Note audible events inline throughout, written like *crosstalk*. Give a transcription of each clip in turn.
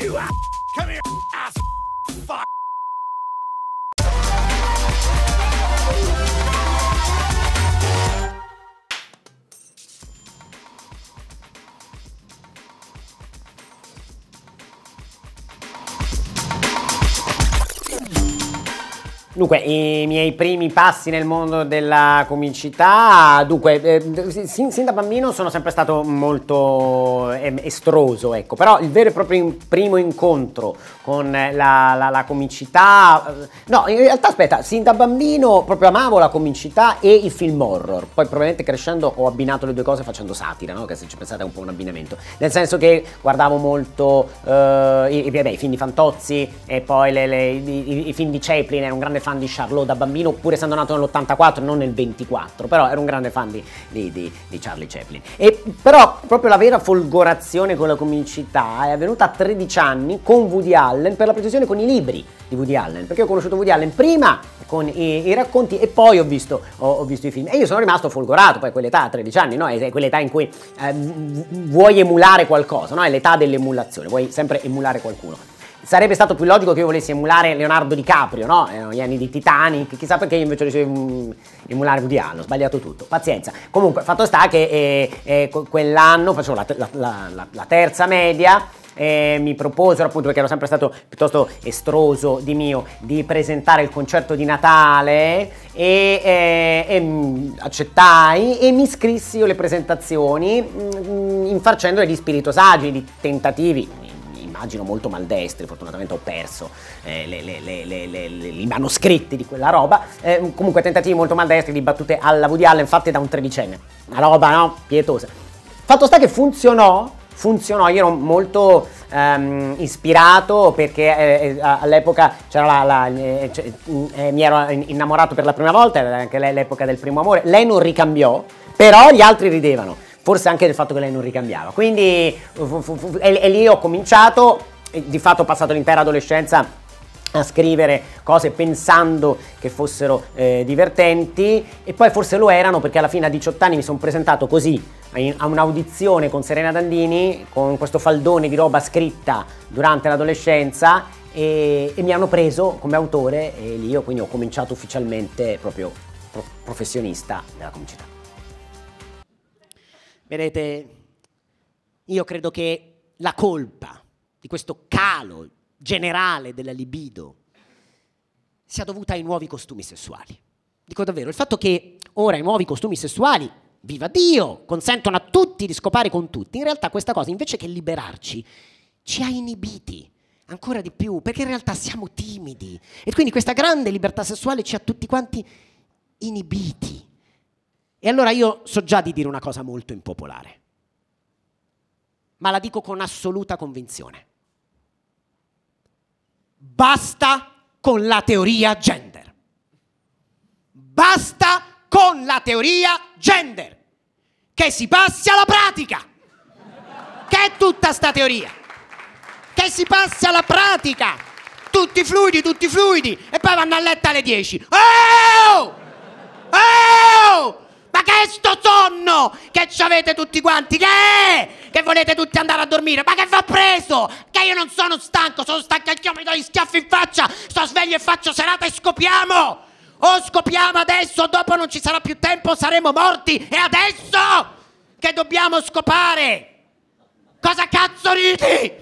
You ass! Come here, ass! Fuck! Dunque, i miei primi passi nel mondo della comicità, dunque, eh, sin, sin, da bambino sono sempre stato molto estroso, ecco, però il vero e proprio primo incontro con la, la, la comicità, eh, no, in realtà aspetta, sin da bambino proprio amavo la comicità e i film horror, poi probabilmente crescendo ho abbinato le due cose facendo satira, no? che se ci pensate è un po' un abbinamento, nel senso che guardavo molto eh, i, i, beh, i, film di Fantozzi e poi le, le, i, i, film di Chaplin, ero un grande fan fan di Charlot da bambino, pur essendo nato nell'84, non nel 24, però ero un grande fan di, di, di, di Charlie Chaplin. E, però proprio la vera folgorazione con la comicità è avvenuta a 13 anni con Woody Allen, per la precisione con i libri di Woody Allen, perché ho conosciuto Woody Allen prima con i, i racconti e poi ho visto, ho, ho visto, i film. E io sono rimasto folgorato, poi quell'età a 13 anni, no? È quell'età in cui eh, vuoi emulare qualcosa, no? È l'età dell'emulazione, vuoi sempre emulare qualcuno sarebbe stato più logico che io volessi emulare Leonardo DiCaprio, no? Eh, gli anni di Titanic, chissà perché io invece volevo emulare Woody Allen, ho sbagliato tutto, pazienza. Comunque, fatto sta che eh, eh, quell'anno facevo la, la, la, la terza media, eh, mi proposero appunto perché ero sempre stato piuttosto estroso di mio di presentare il concerto di Natale e, eh, e accettai e mi scrissi io le presentazioni mh, mm, mm, infarcendole di spirito saggi, di tentativi immagino molto maldestri, fortunatamente ho perso eh, le, le, le, i manoscritti di quella roba, eh, comunque tentativi molto maldestri di battute alla Woody Allen fatte da un tredicenne, una roba no, pietosa. Fatto sta che funzionò, funzionò, io ero molto ehm, ispirato perché eh, eh all'epoca c'era la, la eh, cioè, eh, mi ero innamorato per la prima volta, era anche l'epoca del primo amore, lei non ricambiò, però gli altri ridevano forse anche del fatto che lei non ricambiava. Quindi e, e lì ho cominciato, di fatto ho passato l'intera adolescenza a scrivere cose pensando che fossero eh, divertenti e poi forse lo erano perché alla fine a 18 anni mi sono presentato così a un'audizione con Serena Dandini con questo faldone di roba scritta durante l'adolescenza e, e mi hanno preso come autore e lì io quindi ho cominciato ufficialmente proprio pro professionista nella comicità. Vedete, io credo che la colpa di questo calo generale della libido sia dovuta ai nuovi costumi sessuali. Dico davvero, il fatto che ora i nuovi costumi sessuali, viva Dio, consentono a tutti di scopare con tutti, in realtà questa cosa invece che liberarci ci ha inibiti ancora di più, perché in realtà siamo timidi e quindi questa grande libertà sessuale ci ha tutti quanti inibiti. E allora io so già di dire una cosa molto impopolare, ma la dico con assoluta convinzione. Basta con la teoria gender. Basta con la teoria gender. Che si passi alla pratica. Che è tutta sta teoria. Che si passi alla pratica. Tutti fluidi, tutti fluidi. E poi vanno a letto alle 10. Oh! Oh! Ma che è sto sonno che ci avete tutti quanti? Che è? Che volete tutti andare a dormire? Ma che va preso? Che io non sono stanco, sono stanco anch'io, mi do gli schiaffi in faccia, sto sveglio e faccio serata e scopiamo! O scopiamo adesso, dopo non ci sarà più tempo, saremo morti! E adesso che dobbiamo scopare! Cosa cazzo ridi?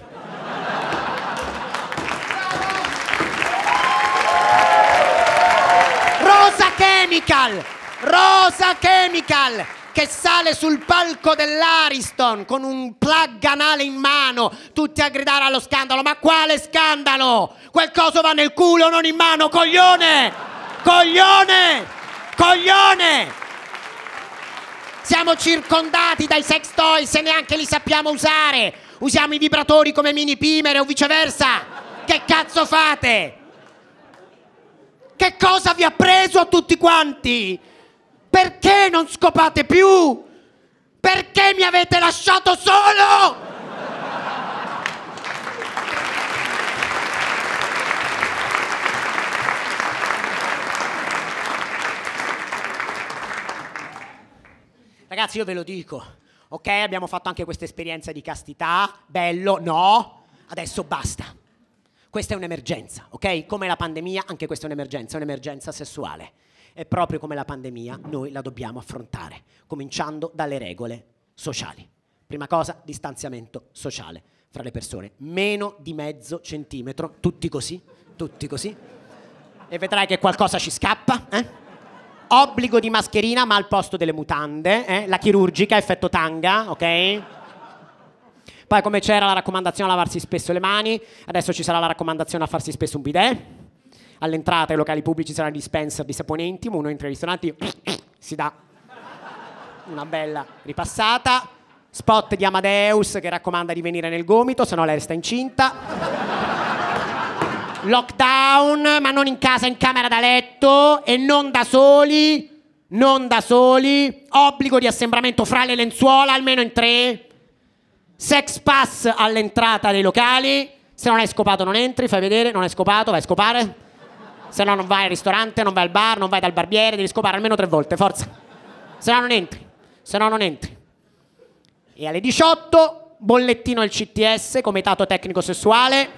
Rosa Chemical! Rosa Chemical che sale sul palco dell'Ariston con un plug anale in mano, tutti a gridare allo scandalo. Ma quale scandalo? Quel coso va nel culo, non in mano, coglione! Coglione! Coglione! Siamo circondati dai sex toys e neanche li sappiamo usare. Usiamo i vibratori come mini pimere o viceversa. Che cazzo fate? Che cosa vi ha preso a tutti quanti? Perché non scopate più? Perché mi avete lasciato solo? Ragazzi, io ve lo dico, ok? Abbiamo fatto anche questa esperienza di castità, bello, no? Adesso basta. Questa è un'emergenza, ok? Come la pandemia, anche questa è un'emergenza, è un'emergenza sessuale. E proprio come la pandemia noi la dobbiamo affrontare, cominciando dalle regole sociali. Prima cosa, distanziamento sociale fra le persone, meno di mezzo centimetro, tutti così, tutti così. E vedrai che qualcosa ci scappa, eh? Obbligo di mascherina, ma al posto delle mutande, eh? la chirurgica, effetto tanga, ok? Poi come c'era la raccomandazione a lavarsi spesso le mani, adesso ci sarà la raccomandazione a farsi spesso un bidet. All'entrata ai locali pubblici saranno dispenser di saponenti, uno entra ai ristoranti, *clears throat* si dà una bella ripassata. Spot di Amadeus che raccomanda di venire nel gomito, se no lei resta incinta. Lockdown, ma non in casa, in camera da letto e non da soli non da soli, obbligo di assembramento fra le lenzuola almeno in tre, sex pass all'entrata dei locali, se non hai scopato non entri, fai vedere, non hai scopato, vai a scopare. Se no non vai al ristorante, non vai al bar, non vai dal barbiere, devi scopare almeno tre volte, forza. Se no non entri, se no non entri. E alle 18, bollettino del CTS, comitato tecnico sessuale,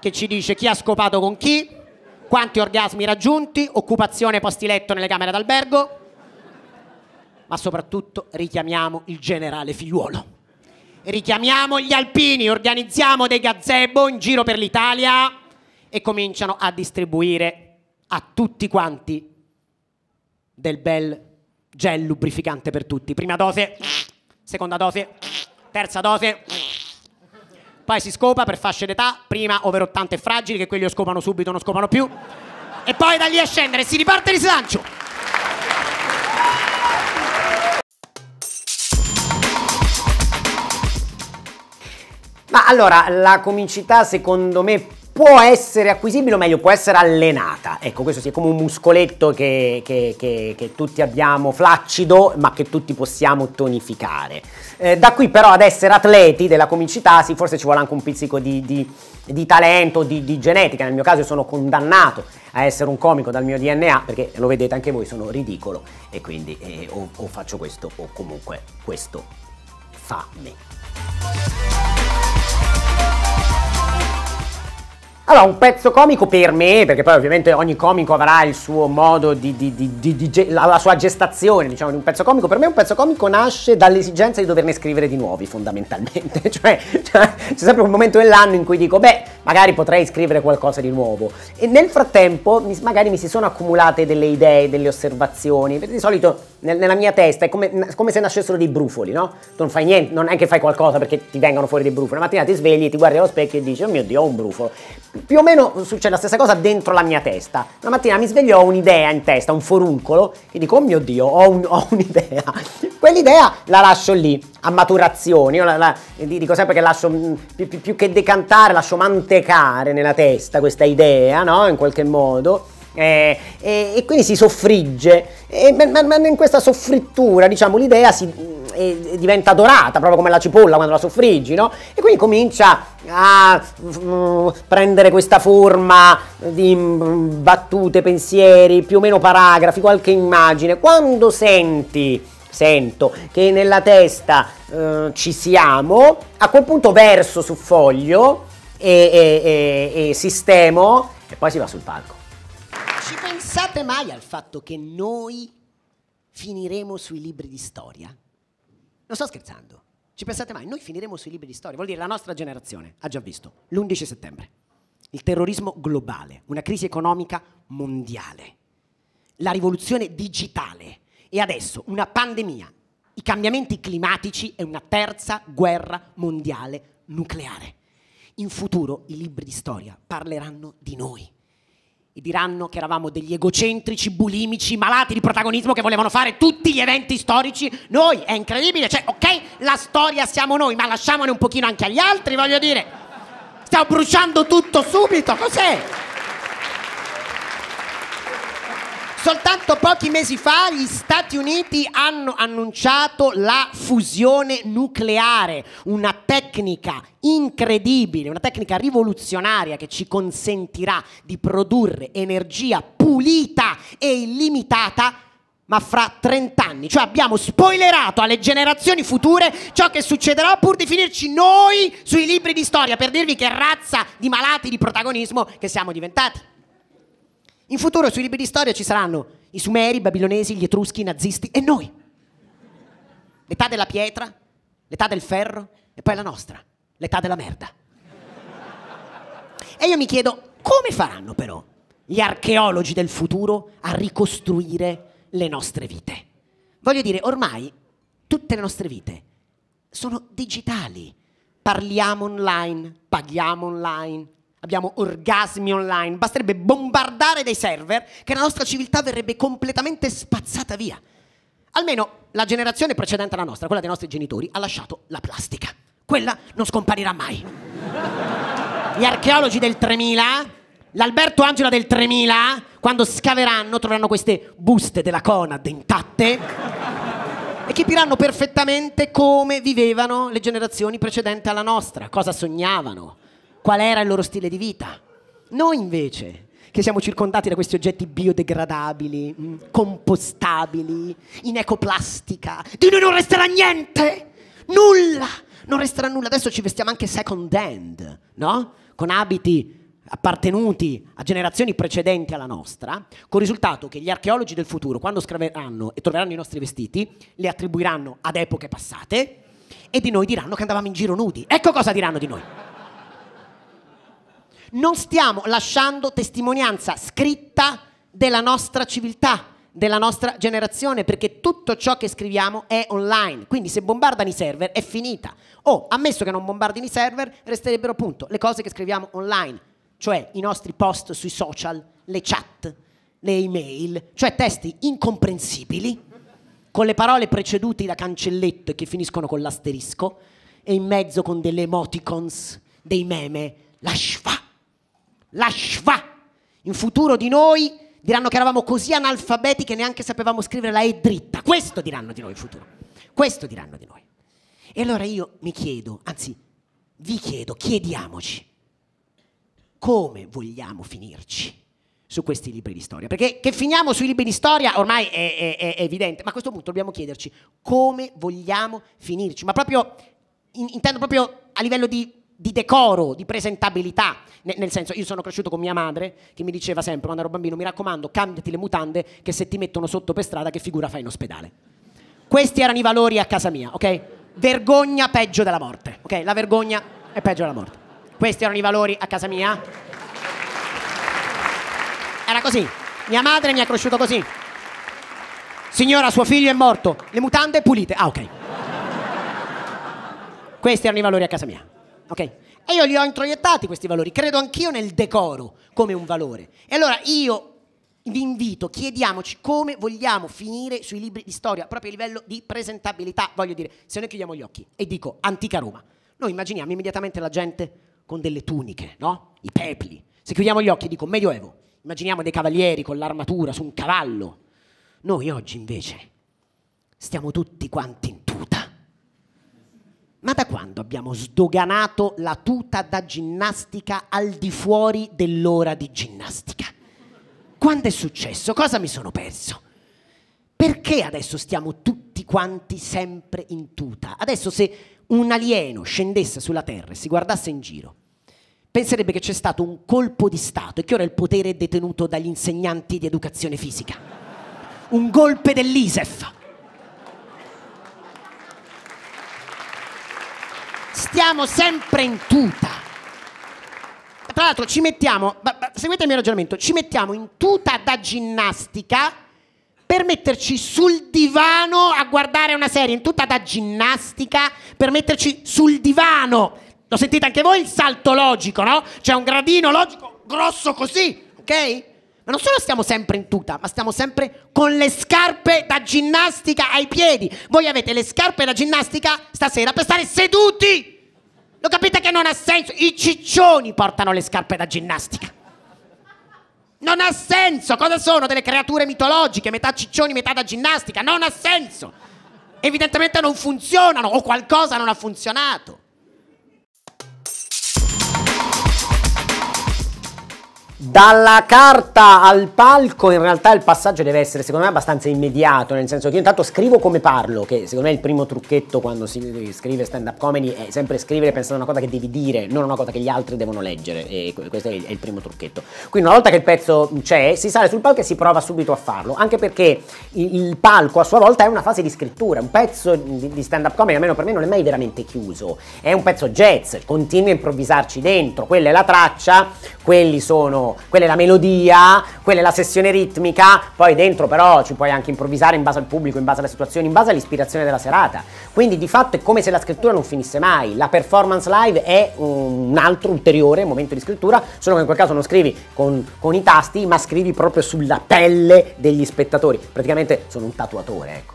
che ci dice chi ha scopato con chi, quanti orgasmi raggiunti, occupazione posti letto nelle camere d'albergo, ma soprattutto richiamiamo il generale figliuolo. Richiamiamo gli alpini, organizziamo dei gazebo in giro per l'Italia e cominciano a distribuire a tutti quanti del bel gel lubrificante per tutti. Prima dose, seconda dose, terza dose. Poi si scopa per fasce d'età, prima over 80 e fragili, che quelli lo scopano subito, non scopano più. E poi da lì a scendere, si riparte di slancio. Ma allora, la comicità secondo me può essere acquisibile, o meglio, può essere allenata. Ecco, questo sì, è come un muscoletto che, che, che, che tutti abbiamo flaccido, ma che tutti possiamo tonificare. Eh, da qui però ad essere atleti della comicità, sì, forse ci vuole anche un pizzico di, di, di talento, di, di genetica. Nel mio caso io sono condannato a essere un comico dal mio DNA, perché lo vedete anche voi, sono ridicolo e quindi eh, o, o, faccio questo o comunque questo fa me. Allora, un pezzo comico per me, perché poi ovviamente ogni comico avrà il suo modo di, di, di, di la, la, sua gestazione, diciamo, di un pezzo comico. Per me un pezzo comico nasce dall'esigenza di doverne scrivere di nuovi, fondamentalmente. *laughs* cioè, cioè, c'è sempre un momento dell'anno in cui dico, beh, magari potrei scrivere qualcosa di nuovo. E nel frattempo, magari mi si sono accumulate delle idee, delle osservazioni, perché di solito nel, nella mia testa, è come, come, se nascessero dei brufoli, no? Tu non fai niente, non è che fai qualcosa perché ti vengono fuori dei brufoli, La mattina ti svegli, ti guardi allo specchio e dici, oh mio Dio, ho un brufolo. Più o meno succede la stessa cosa dentro la mia testa. La mattina mi sveglio, ho un'idea in testa, un foruncolo, e dico, oh mio Dio, ho, un, ho un'idea. *laughs* Quell'idea la lascio lì, a maturazione, io la, la, dico sempre che lascio, mm, più, più, più che decantare, lascio mantecare nella testa questa idea, no? In qualche modo eh, e, e, quindi si soffrigge, e, ma, ma, in questa soffrittura diciamo l'idea si eh, diventa dorata, proprio come la cipolla quando la soffriggi, no? E quindi comincia a mm, prendere questa forma di mm, battute, pensieri, più o meno paragrafi, qualche immagine. Quando senti sento che nella testa eh, ci siamo, a quel punto verso su foglio e, e, e, e sistemo e poi si va sul palco pensate mai al fatto che noi finiremo sui libri di storia? Non sto scherzando. Ci pensate mai? Noi finiremo sui libri di storia. Vuol dire la nostra generazione ha già visto l'11 settembre. Il terrorismo globale, una crisi economica mondiale, la rivoluzione digitale e adesso una pandemia, i cambiamenti climatici e una terza guerra mondiale nucleare. In futuro i libri di storia parleranno di noi e diranno che eravamo degli egocentrici, bulimici, malati di protagonismo che volevano fare tutti gli eventi storici noi, è incredibile, cioè ok la storia siamo noi, ma lasciamone un pochino anche agli altri, voglio dire, stiamo bruciando tutto subito, cos'è? Soltanto pochi mesi fa gli Stati Uniti hanno annunciato la fusione nucleare, una tecnica incredibile, una tecnica rivoluzionaria che ci consentirà di produrre energia pulita e illimitata ma fra 30 anni, cioè abbiamo spoilerato alle generazioni future ciò che succederà pur di finirci noi sui libri di storia per dirvi che razza di malati di protagonismo che siamo diventati. In futuro sui libri di storia ci saranno i Sumeri, i Babilonesi, gli Etruschi, i nazisti e noi. L'età della pietra, l'età del ferro e poi la nostra, l'età della merda. E io mi chiedo, come faranno però gli archeologi del futuro a ricostruire le nostre vite? Voglio dire, ormai tutte le nostre vite sono digitali. Parliamo online, paghiamo online, Abbiamo orgasmi online, basterebbe bombardare dei server che la nostra civiltà verrebbe completamente spazzata via. Almeno la generazione precedente alla nostra, quella dei nostri genitori, ha lasciato la plastica. Quella non scomparirà mai. Gli archeologi del 3000, l'Alberto Angela del 3000, quando scaveranno troveranno queste buste della Conad intatte e capiranno perfettamente come vivevano le generazioni precedenti alla nostra, cosa sognavano, qual era il loro stile di vita. Noi invece, che siamo circondati da questi oggetti biodegradabili, mm, compostabili, in ecoplastica, di noi non resterà niente, nulla, non resterà nulla. Adesso ci vestiamo anche second hand, no? Con abiti appartenuti a generazioni precedenti alla nostra, con il risultato che gli archeologi del futuro, quando scriveranno e troveranno i nostri vestiti, li attribuiranno ad epoche passate e di noi diranno che andavamo in giro nudi. Ecco cosa diranno di noi non stiamo lasciando testimonianza scritta della nostra civiltà, della nostra generazione, perché tutto ciò che scriviamo è online. Quindi se bombardano i server è finita. O oh, ammesso che non bombardino i server, resterebbero appunto le cose che scriviamo online, cioè i nostri post sui social, le chat, le email, cioè testi incomprensibili, con le parole precedute da cancelletto che finiscono con l'asterisco, e in mezzo con delle emoticons, dei meme, la schwa la Shva. In futuro di noi diranno che eravamo così analfabeti che neanche sapevamo scrivere la E dritta. Questo diranno di noi in futuro. Questo diranno di noi. E allora io mi chiedo, anzi vi chiedo, chiediamoci, come vogliamo finirci su questi libri di storia? Perché che finiamo sui libri di storia ormai è, è, è evidente, ma a questo punto dobbiamo chiederci come vogliamo finirci, ma proprio, in, intendo proprio a livello di di decoro, di presentabilità. nel senso, io sono cresciuto con mia madre che mi diceva sempre quando ero bambino: mi raccomando, cambiati le mutande che se ti mettono sotto per strada, che figura fai in ospedale. Questi erano i valori a casa mia, ok? Vergogna peggio della morte, ok? La vergogna è peggio della morte. Questi erano i valori a casa mia. Era così. Mia madre mi ha cresciuto così. Signora, suo figlio è morto. Le mutande pulite. Ah, ok. Questi erano i valori a casa mia. Ok? E io li ho introiettati questi valori, credo anch'io nel decoro come un valore. E allora io vi invito, chiediamoci come vogliamo finire sui libri di storia, proprio a livello di presentabilità, voglio dire, se noi chiudiamo gli occhi e dico antica Roma, noi immaginiamo immediatamente la gente con delle tuniche, no? I pepli. Se chiudiamo gli occhi e dico medioevo, immaginiamo dei cavalieri con l'armatura su un cavallo. Noi oggi invece stiamo tutti quanti ma da quando abbiamo sdoganato la tuta da ginnastica al di fuori dell'ora di ginnastica? Quando è successo? Cosa mi sono perso? Perché adesso stiamo tutti quanti sempre in tuta? Adesso se un alieno scendesse sulla Terra e si guardasse in giro, penserebbe che c'è stato un colpo di Stato e che ora il potere è detenuto dagli insegnanti di educazione fisica. Un golpe dell'ISEF. stiamo sempre in tuta. Tra l'altro ci mettiamo, seguite il mio ragionamento, ci mettiamo in tuta da ginnastica per metterci sul divano a guardare una serie, in tuta da ginnastica per metterci sul divano. Lo sentite anche voi il salto logico, no? C'è un gradino logico grosso così, ok? Ma non solo stiamo sempre in tuta, ma stiamo sempre con le scarpe da ginnastica ai piedi. Voi avete le scarpe da ginnastica stasera per stare seduti. Lo capite che non ha senso? I ciccioni portano le scarpe da ginnastica. Non ha senso. Cosa sono? Delle creature mitologiche, metà ciccioni, metà da ginnastica. Non ha senso. Evidentemente non funzionano o qualcosa non ha funzionato. Dalla carta al palco in realtà il passaggio deve essere secondo me abbastanza immediato, nel senso che io intanto scrivo come parlo, che secondo me il primo trucchetto quando si scrive stand up comedy è sempre scrivere pensando a una cosa che devi dire, non a una cosa che gli altri devono leggere e questo è il, primo trucchetto. Quindi una volta che il pezzo c'è si sale sul palco e si prova subito a farlo, anche perché il, palco a sua volta è una fase di scrittura, un pezzo di, di stand up comedy almeno per me non è mai veramente chiuso, è un pezzo jazz, continui a improvvisarci dentro, quella è la traccia, quelli sono quella è la melodia, quella è la sessione ritmica, poi dentro però ci puoi anche improvvisare in base al pubblico, in base alle situazioni, in base all'ispirazione della serata. Quindi di fatto è come se la scrittura non finisse mai, la performance live è un altro ulteriore momento di scrittura, solo che in quel caso non scrivi con, con i tasti, ma scrivi proprio sulla pelle degli spettatori, praticamente sono un tatuatore, ecco.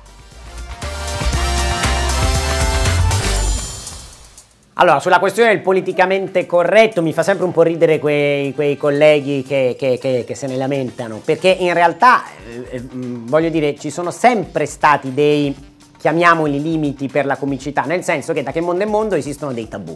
Allora, sulla questione del politicamente corretto mi fa sempre un po' ridere quei, quei colleghi che, che, che, che, se ne lamentano, perché in realtà, eh, eh mm, voglio dire, ci sono sempre stati dei, chiamiamoli limiti per la comicità, nel senso che da che mondo è mondo esistono dei tabù.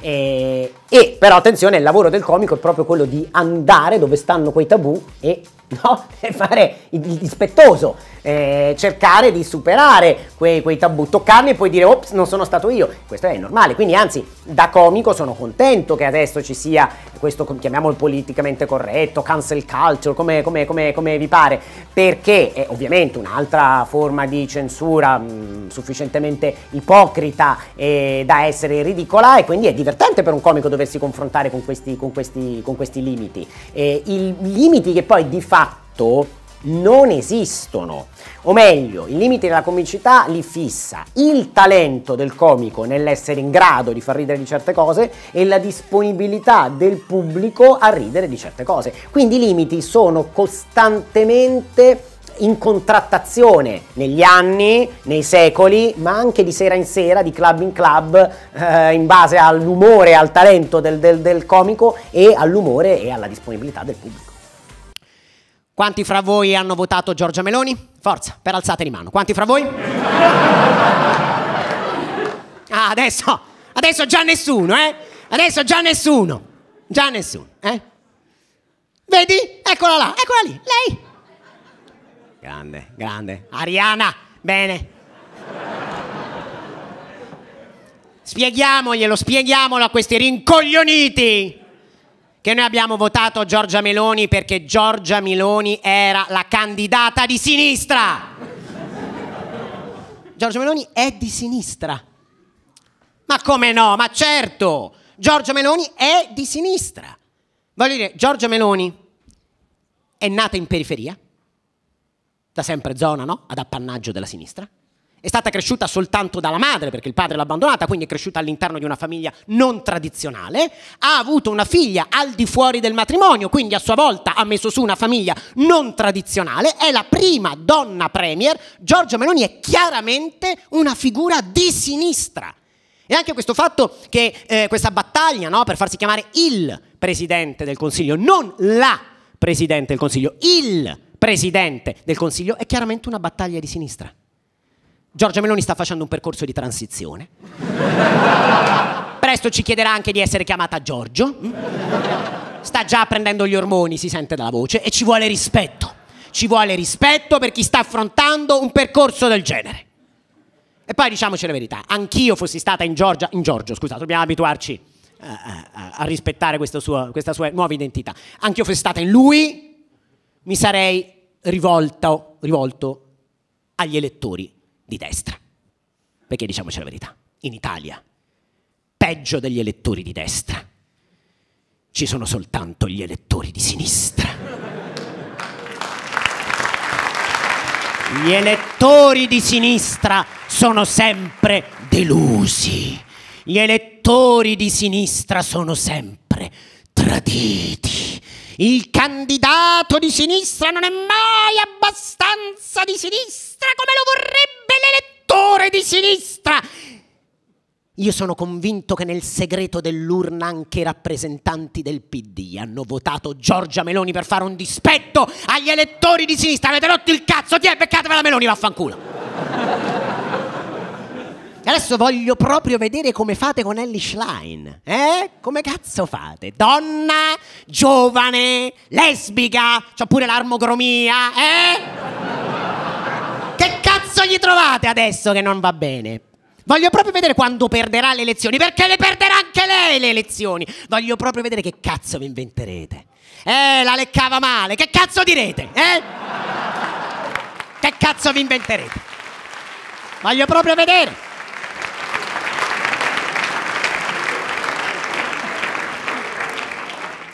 E, eh, e però attenzione, il lavoro del comico è proprio quello di andare dove stanno quei tabù e *laughs* no? E fare il dispettoso, eh, cercare di superare quei, quei, tabù, toccarli e poi dire ops non sono stato io, questo è normale, quindi anzi da comico sono contento che adesso ci sia questo chiamiamolo politicamente corretto, cancel culture, come, come, come, come vi pare, perché è ovviamente un'altra forma di censura mh, mm, sufficientemente ipocrita e da essere ridicola e quindi è divertente per un comico doversi confrontare con questi, con questi, con questi limiti, E i limiti che poi di fatto fatto non esistono. O meglio, i limiti della comicità li fissa il talento del comico nell'essere in grado di far ridere di certe cose e la disponibilità del pubblico a ridere di certe cose. Quindi i limiti sono costantemente in contrattazione negli anni, nei secoli, ma anche di sera in sera, di club in club, eh, in base all'umore, al talento del, del, del comico e all'umore e alla disponibilità del pubblico. Quanti fra voi hanno votato Giorgia Meloni? Forza, per alzate di mano. Quanti fra voi? Ah, adesso, adesso già nessuno, eh? Adesso già nessuno. Già nessuno, eh? Vedi? Eccola là, eccola lì, lei. Grande, grande. Ariana, bene. Spieghiamoglielo, spieghiamolo a questi rincoglioniti che noi abbiamo votato Giorgia Meloni perché Giorgia Meloni era la candidata di sinistra. Giorgia Meloni è di sinistra. Ma come no? Ma certo, Giorgia Meloni è di sinistra. Voglio dire, Giorgia Meloni è nata in periferia, da sempre zona, no? Ad appannaggio della sinistra. È stata cresciuta soltanto dalla madre perché il padre l'ha abbandonata, quindi è cresciuta all'interno di una famiglia non tradizionale, ha avuto una figlia al di fuori del matrimonio, quindi a sua volta ha messo su una famiglia non tradizionale, è la prima donna premier, Giorgia Meloni è chiaramente una figura di sinistra. E anche questo fatto che eh, questa battaglia no, per farsi chiamare il Presidente del Consiglio, non la Presidente del Consiglio, il Presidente del Consiglio, è chiaramente una battaglia di sinistra. Giorgia Meloni sta facendo un percorso di transizione. Presto ci chiederà anche di essere chiamata Giorgio. Sta già prendendo gli ormoni, si sente dalla voce, e ci vuole rispetto. Ci vuole rispetto per chi sta affrontando un percorso del genere. E poi diciamoci la verità, anch'io fossi stata in Giorgia, in Giorgio, scusate, dobbiamo abituarci a, eh, a, eh, a rispettare suo, questa sua nuova identità. Anch'io fossi stata in lui, mi sarei rivolto, rivolto agli elettori di destra. Perché diciamoci la verità, in Italia, peggio degli elettori di destra, ci sono soltanto gli elettori di sinistra. Gli elettori di sinistra sono sempre delusi. Gli elettori di sinistra sono sempre traditi. Il candidato di sinistra non è mai abbastanza di sinistra come lo vorrebbe l'elettore di sinistra. Io sono convinto che nel segreto dell'urna anche i rappresentanti del PD hanno votato Giorgia Meloni per fare un dispetto agli elettori di sinistra. Avete rotto il cazzo, ti è beccatevela Meloni, vaffanculo. Adesso voglio proprio vedere come fate con Ellie Schlein. Eh? Come cazzo fate? Donna, giovane, lesbica, c'ho pure l'armogromia, eh? che cazzo? cazzo gli trovate adesso che non va bene? Voglio proprio vedere quando perderà le elezioni, perché le perderà anche lei le elezioni. Voglio proprio vedere che cazzo vi inventerete. Eh, la leccava male, che cazzo direte? Eh? Che cazzo vi inventerete? Voglio proprio vedere.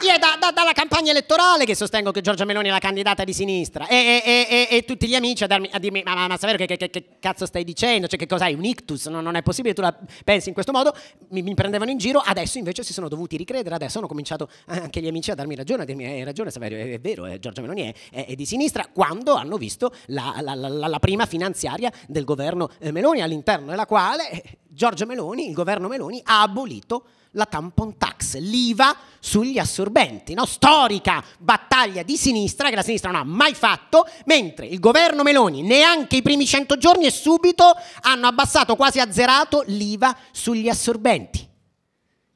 Io da, da, dalla campagna elettorale che sostengo che Giorgia Meloni è la candidata di sinistra e, e, e, e tutti gli amici a, darmi, a dirmi ma, ma, ma Severo che, che, che, cazzo stai dicendo? Cioè che cos'hai? Un ictus? No, non è possibile, tu la pensi in questo modo? Mi, mi, prendevano in giro, adesso invece si sono dovuti ricredere, adesso hanno cominciato anche gli amici a darmi ragione, a dirmi eh, hai ragione Saverio, è, è vero, eh, Giorgia Meloni è, è, è, di sinistra, quando hanno visto la, la, la, la prima finanziaria del governo eh, Meloni all'interno della quale Giorgia Meloni, il governo Meloni ha abolito la tampon tax, l'IVA sugli assorbenti, no? storica battaglia di sinistra che la sinistra non ha mai fatto, mentre il governo Meloni neanche i primi 100 giorni e subito hanno abbassato, quasi azzerato l'IVA sugli assorbenti.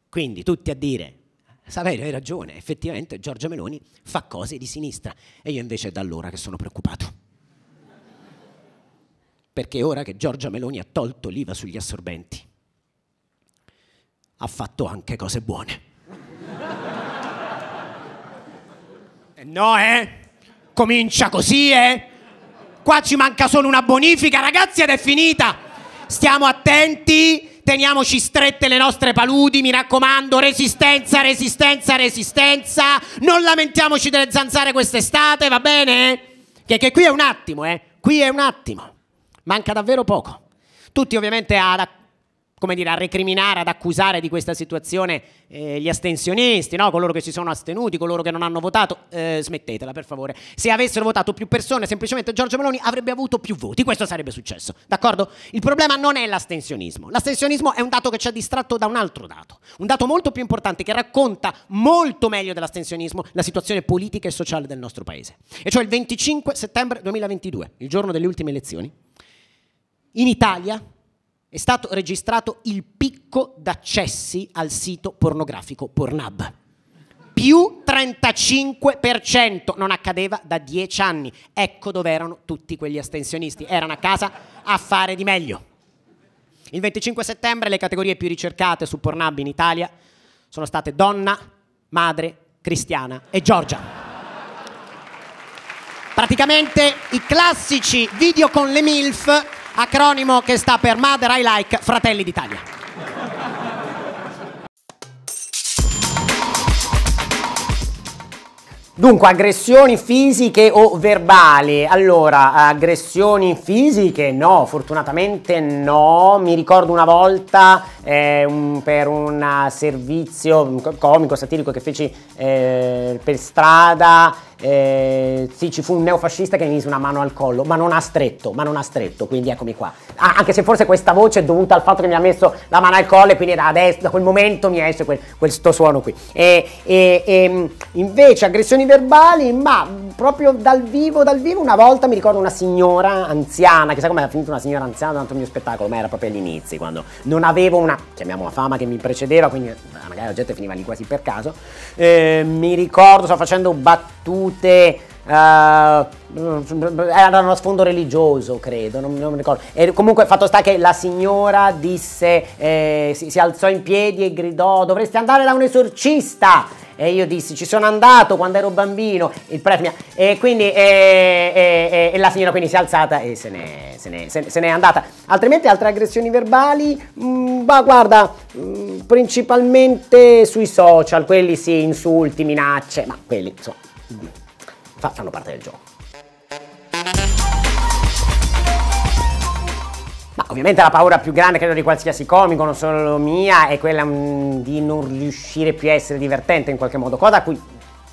Quindi tutti a dire Saverio hai ragione, effettivamente Giorgia Meloni fa cose di sinistra e io invece è da allora che sono preoccupato. Perché ora che Giorgia Meloni ha tolto l'IVA sugli assorbenti, ha fatto anche cose buone. eh no, eh? Comincia così, eh? Qua ci manca solo una bonifica, ragazzi, ed è finita. Stiamo attenti, teniamoci strette le nostre paludi, mi raccomando, resistenza, resistenza, resistenza. Non lamentiamoci delle zanzare quest'estate, va bene? Che, che qui è un attimo, eh? Qui è un attimo. Manca davvero poco. Tutti ovviamente ad come dire, a recriminare, ad accusare di questa situazione eh, gli astensionisti, no? coloro che si sono astenuti, coloro che non hanno votato, eh, smettetela per favore. Se avessero votato più persone, semplicemente Giorgio Meloni avrebbe avuto più voti, questo sarebbe successo, d'accordo? Il problema non è l'astensionismo, l'astensionismo è un dato che ci ha distratto da un altro dato, un dato molto più importante che racconta molto meglio dell'astensionismo la situazione politica e sociale del nostro paese. E cioè il 25 settembre 2022, il giorno delle ultime elezioni, in Italia è stato registrato il picco d'accessi al sito pornografico Pornhub. Più 35%, non accadeva da dieci anni. Ecco dove erano tutti quegli astensionisti, erano a casa a fare di meglio. Il 25 settembre le categorie più ricercate su Pornhub in Italia sono state donna, madre, cristiana e Giorgia. Praticamente i classici video con le MILF acronimo che sta per Mother I Like Fratelli d'Italia. Dunque, aggressioni fisiche o verbali? Allora, aggressioni fisiche no, fortunatamente no. Mi ricordo una volta eh, un, per un ah, servizio comico, satirico che feci eh, per strada. Eh, sì, ci fu un neofascista che mi mise una mano al collo, ma non ha stretto, ma non ha stretto, quindi eccomi qua. Ah, anche se forse questa voce è dovuta al fatto che mi ha messo la mano al collo e quindi da, adesso, da quel momento mi esce quel, questo suono qui. E, e, e, invece aggressioni verbali, ma proprio dal vivo, dal vivo, una volta mi ricordo una signora anziana, chissà com'era finita una signora anziana durante il mio spettacolo, ma era proprio agli inizi, quando non avevo una, chiamiamola fama, che mi precedeva, quindi ah, magari la gente finiva lì quasi per caso. Eh, mi ricordo, sto facendo battute eh, era uno sfondo religioso, credo, non, non mi ricordo. E comunque fatto sta che la signora disse, eh, si, si alzò in piedi e gridò, dovresti andare da un esorcista! e io dissi ci sono andato quando ero bambino il prete mia e quindi e, e, e, la signora quindi si è alzata e se n'è, se n'è, se n'è andata altrimenti altre aggressioni verbali mm, ma guarda mh, mm, principalmente sui social quelli sì insulti minacce ma quelli insomma mm fanno parte del gioco. Ma ovviamente la paura più grande credo di qualsiasi comico, non solo mia, è quella mh, mm, di non riuscire più a essere divertente in qualche modo, cosa a cui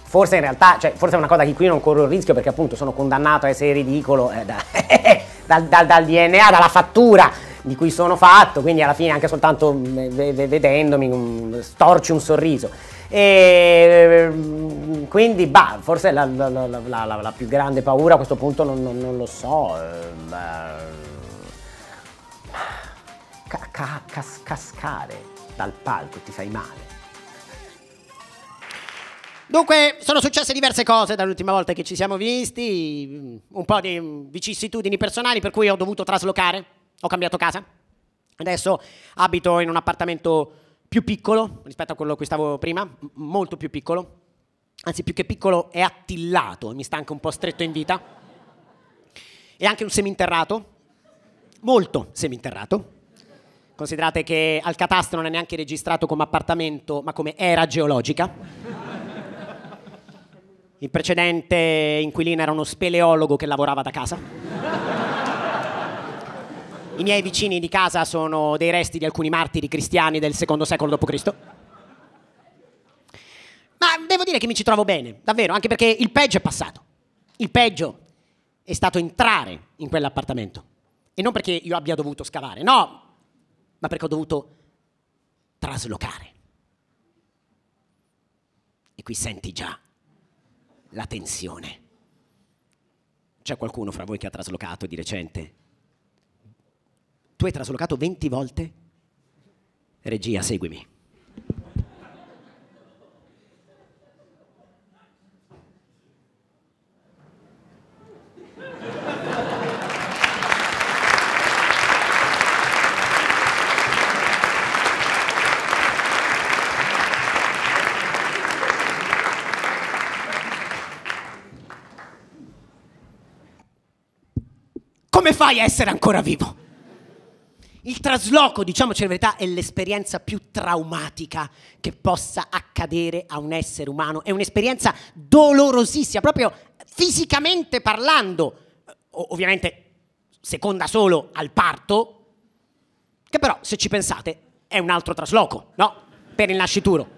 forse in realtà, cioè forse è una cosa che qui non corro il rischio perché appunto sono condannato a essere ridicolo eh, da, *laughs* dal, dal, dal DNA, dalla fattura di cui sono fatto, quindi alla fine anche soltanto mm, vedendomi mm, storci un sorriso. E mm, quindi, bah, forse la, la, la, la, più grande paura a questo punto non, non, non lo so. Ehm, eh, ca ca cas cascare dal palco ti fai male. Dunque, sono successe diverse cose dall'ultima volta che ci siamo visti, mm, un po' di vicissitudini personali per cui ho dovuto traslocare, ho cambiato casa. Adesso abito in un appartamento più piccolo rispetto a quello che stavo prima, molto più piccolo, anzi più che piccolo è attillato, e mi sta anche un po' stretto in vita, e anche un seminterrato, molto seminterrato. Considerate che al catastro non è neanche registrato come appartamento, ma come era geologica. Il precedente inquilino era uno speleologo che lavorava da casa. I miei vicini di casa sono dei resti di alcuni martiri cristiani del secondo secolo d.C. Ma devo dire che mi ci trovo bene, davvero, anche perché il peggio è passato. Il peggio è stato entrare in quell'appartamento. E non perché io abbia dovuto scavare, no, ma perché ho dovuto traslocare. E qui senti già la tensione. C'è qualcuno fra voi che ha traslocato di recente? Tu hai traslocato 20 volte? Regia, seguimi. come fai a essere ancora vivo? Il trasloco, diciamoci la verità, è l'esperienza più traumatica che possa accadere a un essere umano. È un'esperienza dolorosissima, proprio fisicamente parlando, ovviamente seconda solo al parto, che però, se ci pensate, è un altro trasloco, no? Per il nascituro.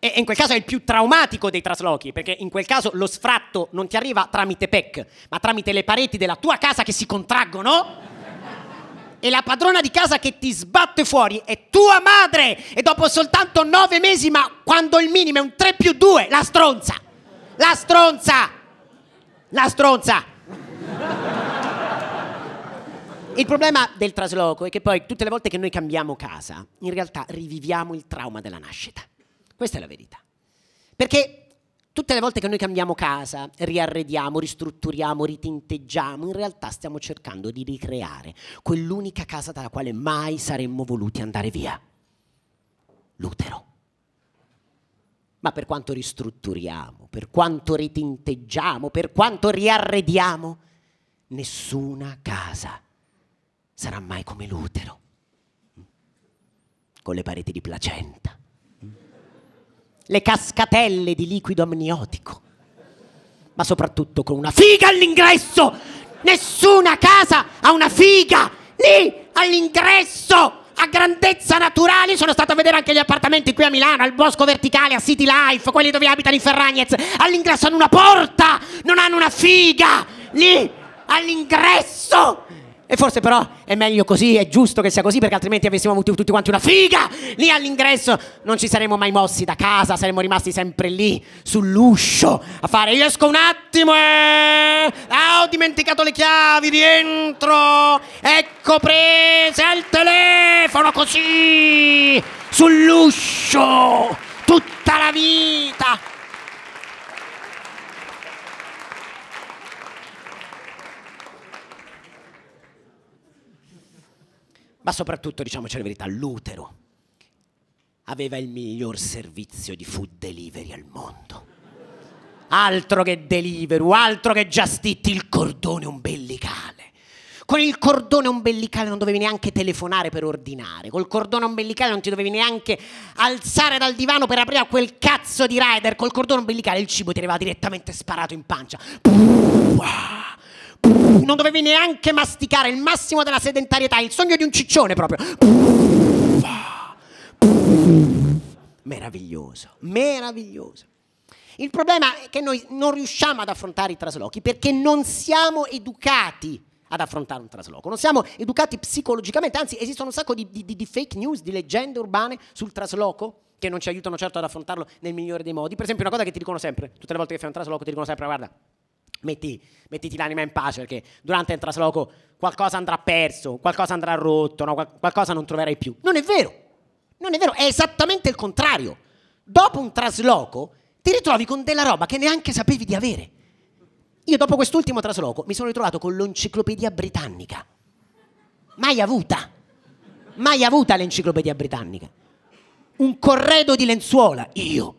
E in quel caso è il più traumatico dei traslochi, perché in quel caso lo sfratto non ti arriva tramite PEC, ma tramite le pareti della tua casa che si contraggono e la padrona di casa che ti sbatte fuori è tua madre e dopo soltanto nove mesi, ma quando il minimo è un 3 più 2, la stronza! La stronza! La stronza! Il problema del trasloco è che poi tutte le volte che noi cambiamo casa, in realtà riviviamo il trauma della nascita. Questa è la verità. Perché tutte le volte che noi cambiamo casa, riarrediamo, ristrutturiamo, ritinteggiamo, in realtà stiamo cercando di ricreare quell'unica casa dalla quale mai saremmo voluti andare via. L'utero. Ma per quanto ristrutturiamo, per quanto ritinteggiamo, per quanto riarrediamo, nessuna casa sarà mai come l'utero, con le pareti di placenta le cascatelle di liquido amniotico, ma soprattutto con una figa all'ingresso. Nessuna casa ha una figa lì all'ingresso a grandezza naturale. Sono stato a vedere anche gli appartamenti qui a Milano, al Bosco Verticale, a City Life, quelli dove abitano i Ferragnez. All'ingresso hanno una porta, non hanno una figa lì all'ingresso e forse però è meglio così, è giusto che sia così, perché altrimenti avessimo avuto tutti quanti una figa lì all'ingresso. Non ci saremmo mai mossi da casa, saremmo rimasti sempre lì, sull'uscio, a fare io esco un attimo e... Eh! Ah, ho dimenticato le chiavi, rientro! Ecco prese il telefono così, sull'uscio, tutta la vita! ma soprattutto, diciamoci la verità, l'utero aveva il miglior servizio di food delivery al mondo. Altro che delivery, altro che Just Eat, il cordone ombelicale. Con il cordone ombelicale non dovevi neanche telefonare per ordinare. Col cordone ombelicale non ti dovevi neanche alzare dal divano per aprire a quel cazzo di rider. Col cordone ombelicale il cibo ti arrivava direttamente sparato in pancia. Puh, non dovevi neanche masticare il massimo della sedentarietà, il sogno di un ciccione proprio. Meraviglioso, meraviglioso. Il problema è che noi non riusciamo ad affrontare i traslochi perché non siamo educati ad affrontare un trasloco. Non siamo educati psicologicamente, anzi esistono un sacco di, di, di, fake news, di leggende urbane sul trasloco che non ci aiutano certo ad affrontarlo nel migliore dei modi. Per esempio una cosa che ti dicono sempre, tutte le volte che fai un trasloco ti dicono sempre guarda, Metti, mettiti l'anima in pace perché durante il trasloco qualcosa andrà perso, qualcosa andrà rotto, no? Qual- qualcosa non troverai più. Non è vero, non è vero, è esattamente il contrario. Dopo un trasloco ti ritrovi con della roba che neanche sapevi di avere. Io dopo quest'ultimo trasloco mi sono ritrovato con l'enciclopedia britannica. Mai avuta, mai avuta l'enciclopedia britannica. Un corredo di lenzuola, io.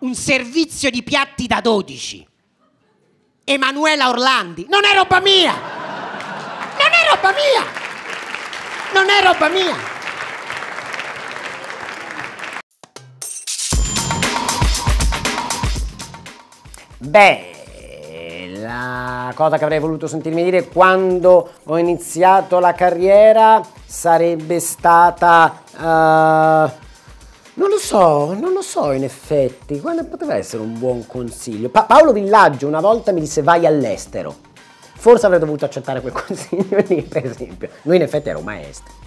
Un servizio di piatti da 12 Emanuela Orlandi. Non è roba mia! Non è roba mia! Non è roba mia! Beh, la cosa che avrei voluto sentirmi dire quando ho iniziato la carriera sarebbe stata... Uh, non lo so, non lo so in effetti, quale poteva essere un buon consiglio. Pa Paolo Villaggio una volta mi disse vai all'estero. Forse avrei dovuto accettare quel *laughs* consiglio lì, per esempio. Lui in effetti era un maestro.